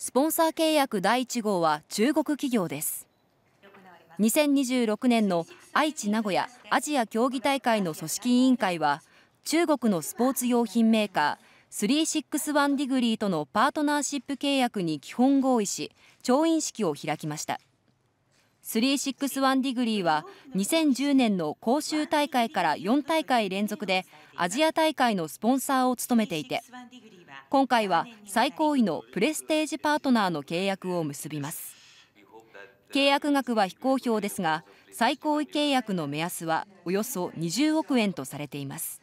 スポンサー契約第1号は中国企業です2026年の愛知名古屋アジア競技大会の組織委員会は中国のスポーツ用品メーカー361ディグリーとのパートナーシップ契約に基本合意し調印式を開きました361ディグリーは2010年の広州大会から4大会連続でアジア大会のスポンサーを務めていて今回は最高位のプレステージパートナーの契約を結びます契約額は非公表ですが最高位契約の目安はおよそ20億円とされています